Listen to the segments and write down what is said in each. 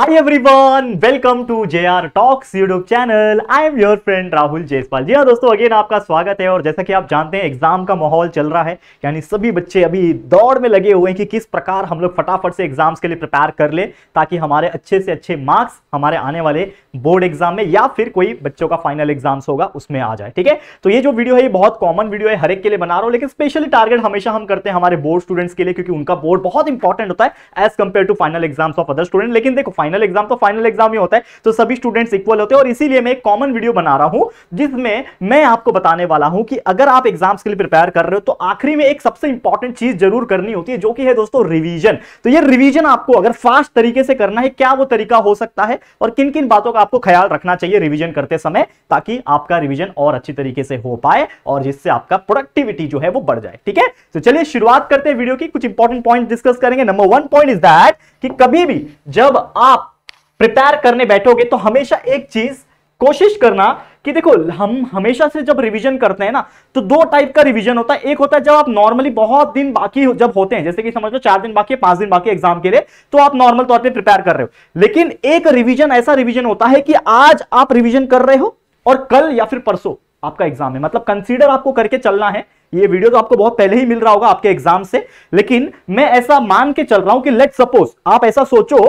Hi welcome to J R talks YouTube channel I am your friend Rahul Jaispal ji हाँ दोस्तों again आपका स्वागत है और जैसा कि आप जानते हैं एग्जाम का माहौल चल रहा है यानी सभी बच्चे अभी दौड़ में लगे हुए हैं कि किस प्रकार हम लोग फटाफट से एग्जाम्स के लिए प्रिपेयर कर ले ताकि हमारे अच्छे से अच्छे मार्क्स हमारे आने वाले बोर्ड एग्जाम में या फिर कोई बच्चों का फाइनल एग्जाम्स होगा उसमें आ जाए ठीक है तो ये जो वीडियो है ये बहुत कॉमन वीडियो है हर एक के लिए बना रहा हूं लेकिन स्पेशली टारगेट हमेशा हम करते हैं हमारे बोर्ड स्टूडेंट्स के लिए क्योंकि उनका बोर्ड बहुत इंपॉर्टेंट होता है as compared to final exams of other student लेकिन देखो फाइनल एग्जाम तो फाइनल एग्जाम ही होता है तो सभी स्टूडेंट्स इक्वल होते हैं और इसीलिए मैं एक कॉमन वीडियो बना रहा हूँ जिसमें मैं आपको बताने वाला हूं कि अगर आप एग्जाम्स के लिए प्रिपेयर कर रहे हो तो आखिरी में एक सबसे इंपॉर्टेंट चीज जरूर करनी होती है जो कि है दोस्तों रिविजन तो ये रिविजन आपको अगर फास्ट तरीके से करना है क्या वो तरीका हो सकता है और किन किन बातों का का आपको ख्याल रखना चाहिए रिविजन करते समय ताकि आपका रिविजन और अच्छी तरीके से हो पाए और जिससे आपका प्रोडक्टिविटी जो है वो बढ़ जाए ठीक है तो चलिए शुरुआत करते हैं वीडियो की कुछ इंपॉर्टेंट पॉइंट डिस्कस करेंगे number one point is that कि कभी भी जब आप प्रिपेयर करने बैठोगे तो हमेशा एक चीज कोशिश करना कि देखो हम हमेशा से जब रिविजन करते हैं ना तो दो टाइप का रिविजन होता है एक होता है जब आप नॉर्मली बहुत दिन बाकी जब होते हैं जैसे कि समझ लो चार दिन बाकी पांच दिन बाकी एग्जाम के लिए तो आप नॉर्मल तौर पर प्रिपेयर कर रहे हो लेकिन एक रिविजन ऐसा रिविजन होता है कि आज आप रिविजन कर रहे हो और कल या फिर परसों आपका एग्जाम है मतलब कंसिडर आपको करके चलना है ये वीडियो तो आपको बहुत पहले ही मिल रहा होगा आपके एग्जाम से लेकिन मैं ऐसा मान के चल रहा हूं कि लेट सपोज आप ऐसा सोचो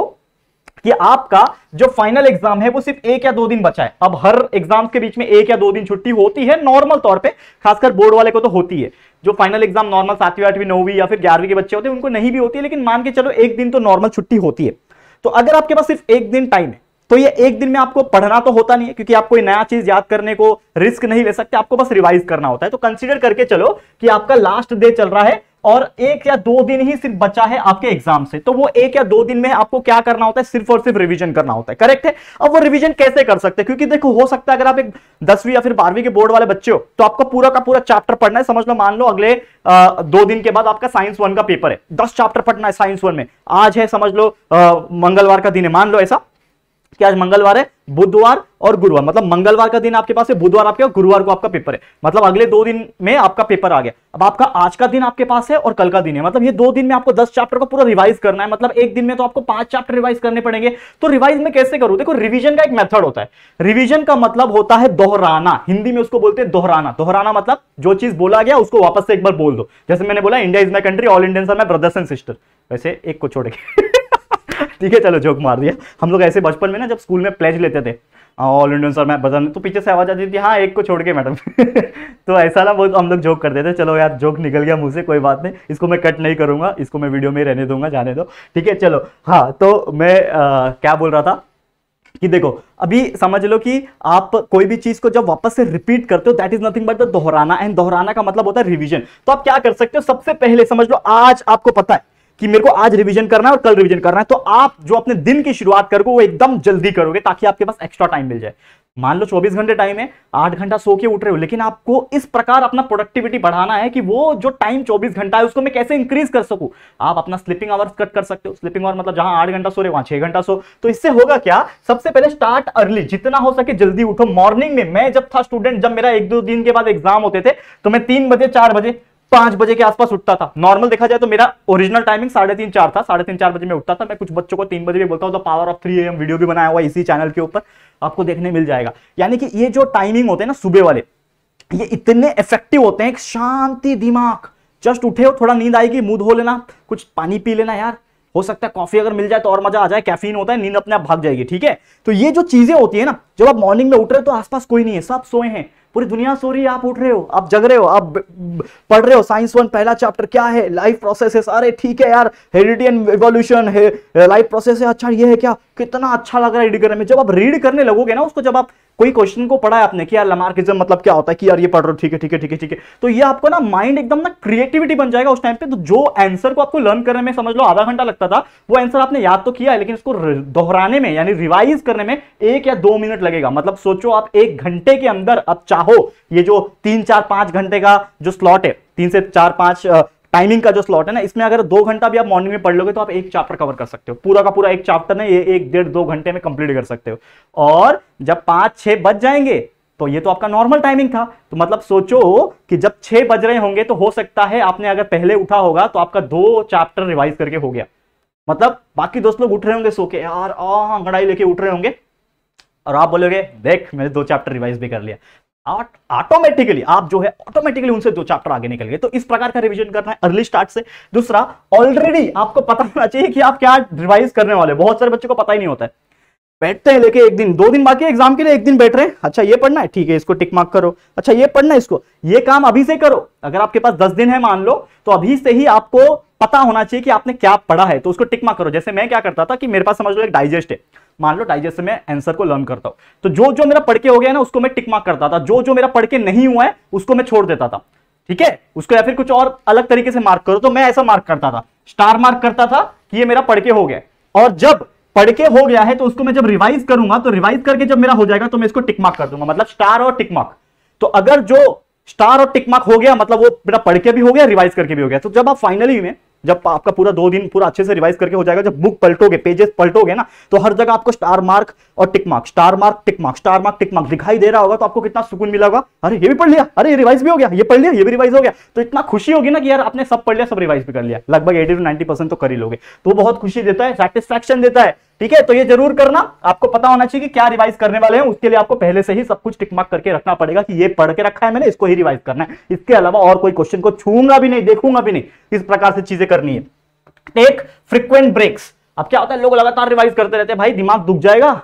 कि आपका जो फाइनल एग्जाम है वो सिर्फ एक या दो दिन बचा है अब हर एग्जाम के बीच में एक या दो दिन छुट्टी होती है नॉर्मल तौर पे खासकर बोर्ड वाले को तो होती है जो फाइनल एग्जाम नॉर्मल सातवीं आठवीं नौवीं या फिर ग्यारहवीं के बच्चे होते हैं उनको नहीं भी होती है लेकिन मान के चलो एक दिन तो नॉर्मल छुट्टी होती है तो अगर आपके पास सिर्फ एक दिन टाइम है तो ये एक दिन में आपको पढ़ना तो होता नहीं है क्योंकि आप कोई नया चीज याद करने को रिस्क नहीं ले सकते आपको बस रिवाइज करना होता है तो कंसिडर करके चलो कि आपका लास्ट डे चल रहा है और एक या दो दिन ही सिर्फ बचा है आपके एग्जाम से तो वो एक या दो दिन में आपको क्या करना होता है सिर्फ और सिर्फ रिवीजन करना होता है करेक्ट है अब वो रिवीजन कैसे कर सकते हैं क्योंकि देखो हो सकता है अगर आप एक दसवीं या फिर बारहवीं के बोर्ड वाले बच्चे हो तो आपको पूरा का पूरा चैप्टर पढ़ना है समझ लो मान लो अगले आ, दो दिन के बाद आपका साइंस वन का पेपर है दस चैप्टर पढ़ना है साइंस वन में आज है समझ लो मंगलवार का दिन है मान लो ऐसा क्या आज मंगलवार है बुधवार और गुरुवार मतलब मंगलवार का दिन आपके पास है बुधवार आपके और गुरुवार को आपका पेपर है मतलब अगले दो दिन में आपका पेपर आ गया अब आपका आज का दिन आपके पास है और कल का दिन है मतलब ये दो दिन में आपको दस चैप्टर को पूरा रिवाइज करना है मतलब एक दिन में तो आपको पांच चैप्टर रिवाइज करने पड़ेंगे तो रिवाइज में कैसे करूं देखो रिविजन का एक मेथड होता है रिविजन का मतलब होता है दोहराना हिंदी में उसको बोलते हैं दोहराना दोहराना मतलब जो चीज बोला गया उसको वापस से एक बार बोल दो जैसे मैंने बोला India is my country all Indian my brothers and sister वैसे एक को छोड़ के ठीक है चलो जोक मार दिया हम लोग ऐसे बचपन में ना जब स्कूल में प्लेज लेते थे ऑल इंडियन सर मैं बदल तो पीछे से आवाज़ आती थी हाँ एक को छोड़ के मैडम तो ऐसा ना बहुत हम लोग जोक करते थे चलो यार जोक निकल गया मुझसे कोई बात नहीं इसको मैं कट नहीं करूँगा इसको मैं वीडियो में रहने दूंगा जाने दो ठीक है चलो हाँ तो मैं आ, क्या बोल रहा था कि देखो अभी समझ लो कि आप कोई भी चीज को जब वापस से रिपीट करते हो that is nothing but the दोहराना एंड दोहराना का मतलब होता है रिवीजन तो आप क्या कर सकते हो सबसे पहले समझ लो आज आपको पता है कि मेरे को आज रिवीजन करना है और कल रिवीजन करना है तो आप जो अपने दिन की शुरुआत करोगे वो एकदम जल्दी करोगे ताकि आपके पास एक्स्ट्रा टाइम मिल जाए मान लो 24 घंटे टाइम है 8 घंटा सो के उठ रहे हो लेकिन आपको इस प्रकार अपना प्रोडक्टिविटी बढ़ाना है कि वो जो टाइम 24 घंटा है उसको मैं कैसे इंक्रीज कर सकूं आप अपना स्लीपिंग आवर्स कट कर सकते हो स्लीपिंग आवर मतलब जहां 8 घंटा सो रहे वहां 6 घंटा सो तो इससे होगा क्या सबसे पहले स्टार्ट अर्ली जितना हो सके जल्दी उठो मॉर्निंग में मैं जब था स्टूडेंट जब मेरा एक दो दिन के बाद एग्जाम होते थे तो मैं तीन बजे चार बजे पांच बजे के आसपास उठता था नॉर्मल देखा जाए तो मेरा ओरिजिनल टाइमिंग साढ़े तीन चार था साढ़े तीन चार बजे में उठता था मैं कुछ बच्चों को तीन बजे भी बोलता हूँ तो power of three M video भी बनाया हुआ इसी चैनल के ऊपर आपको देखने मिल जाएगा यानी कि ये जो टाइमिंग होते हैं ना सुबह वाले ये इतने इफेक्टिव होते हैं शांति दिमाग जस्ट उठे हो थोड़ा नींद आएगी मुंह धो लेना कुछ पानी पी लेना यार हो सकता है कॉफी अगर मिल जाए तो और मजा आ जाए कैफीन होता है नींद अपने आप भाग जाएगी ठीक है तो ये जो चीजें होती है ना जब आप मॉर्निंग में उठ रहे हो तो आसपास कोई नहीं है सब सोए हैं पूरी दुनिया सो रही है आप उठ रहे हो आप जग रहे हो आप पढ़ रहे हो साइंस वन पहला चैप्टर क्या है लाइफ प्रोसेस है सारे ठीक है यार हेरिडिटी एंड एवोल्यूशन है लाइफ प्रोसेस है अच्छा ये है क्या कितना अच्छा लग रहा है रीड करने में जब आप रीड करने लगोगे ना उसको जब आप कोई क्वेश्चन को पढ़ा है आपने कि यार लमार्किज्म मतलब क्या होता है कि यार ये पढ़ रहे हो ठीक है ठीक है ठीक है ठीक है तो ये आपको ना माइंड एकदम ना क्रिएटिविटी बन जाएगा उस टाइम पे तो जो आंसर को आपको लर्न करने में समझ लो आधा घंटा लगता था वो आंसर आपने याद तो किया है लेकिन उसको दोहराने में यानी रिवाइज करने में एक या दो मिनट लगेगा मतलब सोचो आप एक घंटे के अंदर अब चाहो ये जो तीन चार पांच घंटे का जो स्लॉट है तीन से चार पांच टाइमिंग का जो स्लॉट है ना इसमें अगर दो घंटा भी आप मॉर्निंग में पढ़ लोगे तो आप एक चैप्टर कवर कर सकते हो पूरा का पूरा एक चैप्टर ना ये एक डेढ़ दो घंटे में कंप्लीट कर सकते हो और जब पांच छह बज जाएंगे तो ये तो आपका नॉर्मल टाइमिंग था तो मतलब सोचो कि जब छह बज रहे होंगे तो हो सकता है आपने अगर पहले उठा होगा तो आपका दो चैप्टर रिवाइज करके हो गया मतलब बाकी दोस्त लोग उठ रहे होंगे सो के यार आ घड़ाई लेके उठ रहे होंगे और आप बोलोगे देख मैंने दो चैप्टर रिवाइज भी कर लिया ऑटोमेटिकली आप जो है ऑटोमेटिकली उनसे दो चैप्टर आगे निकल गए तो इस प्रकार का रिवीजन करना है अर्ली स्टार्ट से दूसरा ऑलरेडी आपको पता होना चाहिए कि आप क्या रिवाइज करने वाले बहुत सारे बच्चों को पता ही नहीं होता है बैठते हैं लेके एक दिन दो दिन बाकी एग्जाम के लिए एक दिन बैठ रहे हैं अच्छा ये पढ़ना है ठीक है इसको टिक मार्क करो अच्छा ये पढ़ना है इसको ये काम अभी से करो अगर आपके पास दस दिन है मान लो तो अभी से ही आपको पता होना चाहिए कि आपने क्या पढ़ा है तो उसको टिक मार्क करो जैसे मैं क्या करता था कि मेरे पास समझ लो एक डाइजेस्ट है मान लो डाइजेस्ट में आंसर को लर्न करता हूं तो जो जो मेरा पढ़ के हो गया ना उसको मैं टिक मार्क करता था जो जो मेरा पढ़ के नहीं हुआ है उसको मैं छोड़ देता था ठीक है उसको या फिर कुछ और अलग तरीके से मार्क करो तो मैं ऐसा मार्क करता था स्टार मार्क करता था कि ये मेरा पढ़ के हो गया और जब पढ़ के हो गया है तो उसको मैं जब रिवाइज करूंगा तो रिवाइज करके जब मेरा हो जाएगा तो मैं इसको टिक मार्क कर दूंगा मतलब स्टार और टिक मार्क तो अगर जो स्टार और टिक मार्क हो गया मतलब वो मेरा पढ़ के भी हो गया रिवाइज करके भी हो गया तो जब आप फाइनली में जब आपका पूरा दो दिन पूरा अच्छे से रिवाइज करके हो जाएगा जब बुक पलटोगे पेजेस पलटोगे ना तो हर जगह आपको स्टार मार्क और tick mark star mark tick mark star mark tick mark दिखाई दे रहा होगा तो आपको कितना सुकून मिला होगा अरे ये भी पढ़ लिया अरे रिवाइज भी हो गया ये पढ़ लिया ये भी रिवाइज हो गया तो इतना खुशी होगी ना कि यार आपने सब पढ़ लिया सब रिवाइज भी कर लिया लगभग एटी टू नाइन्टी तो कर ही लोगे तो बहुत खुशी देता है सेटिस्फेक्शन देता है ठीक है तो ये जरूर करना आपको पता होना चाहिए कि क्या रिवाइज करने वाले हैं उसके लिए आपको पहले से ही सब कुछ टिकमार्क करके रखना पड़ेगा कि ये पढ़ के रखा है मैंने इसको ही रिवाइज करना है इसके अलावा और कोई क्वेश्चन को छूंगा भी नहीं देखूंगा भी नहीं इस प्रकार से चीजें करनी है टेक फ्रिक्वेंट ब्रेक्स अब क्या होता है लोग लगातार रिवाइज करते रहते हैं भाई दिमाग दुख जाएगा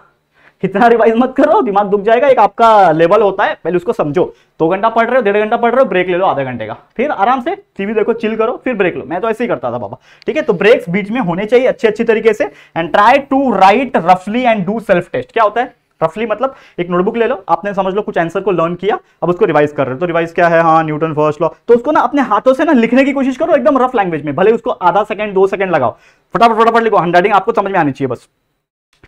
इतना रिवाइज मत करो दिमाग दुख जाएगा एक आपका लेवल होता है पहले उसको समझो दो घंटा पढ़ रहे हो डेढ़ घंटा पढ़ रहे हो ब्रेक ले लो आधा घंटे का फिर आराम से टीवी देखो चिल करो फिर ब्रेक लो मैं तो ऐसे ही करता था बाबा ठीक है तो ब्रेक्स बीच में होने चाहिए अच्छे अच्छे तरीके से एंड ट्राई टू राइट रफली एंड डू सेल्फ टेस्ट क्या होता है रफली मतलब एक नोटबुक ले लो आपने समझ लो कुछ आंसर को लर्न किया अब उसको रिवाइज कर रहे हो तो रिवाइज क्या है हाँ न्यूटन फर्स्ट लॉ तो उसको ना अपने हाथों से ना लिखने की कोशिश करो एकदम रफ लैंग्वेज में भले उसको आधा सेकंड दो सेकंड लगाओ फटाफट फटाफट लिखो हंड्रेडिंग राइटिंग आपको समझ में आनी चाहिए बस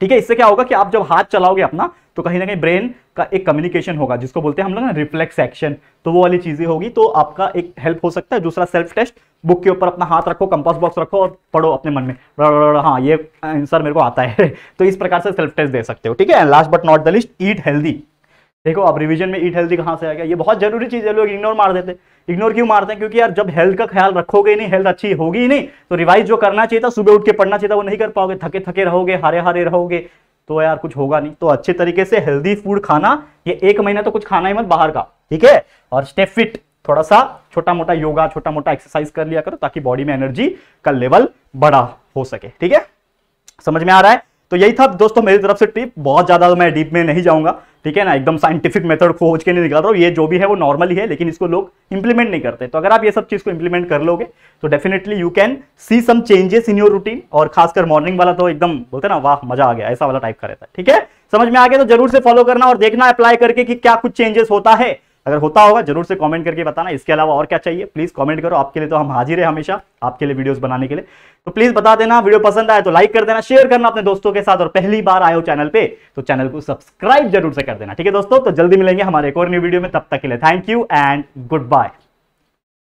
ठीक है इससे क्या होगा कि आप जब हाथ चलाओगे अपना तो कहीं ना कहीं ब्रेन का एक कम्युनिकेशन होगा जिसको बोलते हैं हम लोग ना रिफ्लेक्स एक्शन तो वो वाली चीजें होगी तो आपका एक हेल्प हो सकता है दूसरा सेल्फ टेस्ट बुक के ऊपर अपना हाथ रखो कंपास बॉक्स रखो और पढ़ो अपने मन में हाँ ये आंसर मेरे को आता है तो इस प्रकार से सेल्फ टेस्ट दे सकते हो ठीक है last but not the least eat healthy देखो अब रिवीजन में ईट हेल्दी कहाँ से आ गया ये बहुत जरूरी चीज़ है लोग इग्नोर मार देते इग्नोर क्यों मारते हैं क्योंकि यार जब हेल्थ का ख्याल रखोगे नहीं हेल्थ अच्छी होगी ही नहीं तो रिवाइज जो करना चाहिए था सुबह उठ के पढ़ना चाहिए था वो नहीं कर पाओगे थके थके रहोगे हरे हरे रहोगे तो यार कुछ होगा नहीं तो अच्छे तरीके से हेल्दी फूड खाना ये एक महीना तो कुछ खाना ही मत बाहर का ठीक है और स्टे फिट थोड़ा सा छोटा मोटा योगा छोटा मोटा एक्सरसाइज कर लिया करो ताकि बॉडी में एनर्जी का लेवल बड़ा हो सके ठीक है समझ में आ रहा है तो यही था दोस्तों मेरी तरफ से टिप बहुत ज्यादा मैं डीप में नहीं जाऊंगा ठीक है ना एकदम साइंटिफिक मेथड खोज के नहीं निकाल रहा हूँ ये जो भी है वो नॉर्मल ही है लेकिन इसको लोग इंप्लीमेंट नहीं करते तो अगर आप ये सब चीज़ को इंप्लीमेंट कर लोगे तो definitely you can see some changes in your routine और खासकर मॉर्निंग वाला तो एकदम बोलते ना वाह मजा आ गया ऐसा वाला टाइप का रहता है ठीक है समझ में आ गया तो जरूर से फॉलो करना और देखना अप्लाई करके कि क्या कुछ चेंजेस होता है अगर होता होगा जरूर से कमेंट करके बताना इसके अलावा और क्या चाहिए प्लीज़ कमेंट करो आपके लिए तो हम हाजिर है हमेशा आपके लिए वीडियोस बनाने के लिए तो प्लीज़ बता देना वीडियो पसंद आए तो लाइक कर देना शेयर करना अपने दोस्तों के साथ और पहली बार आए हो चैनल पे तो चैनल को सब्सक्राइब जरूर से कर देना ठीक है दोस्तों तो जल्दी मिलेंगे हमारे एक और न्यू वीडियो में तब तक के लिए thank you and good bye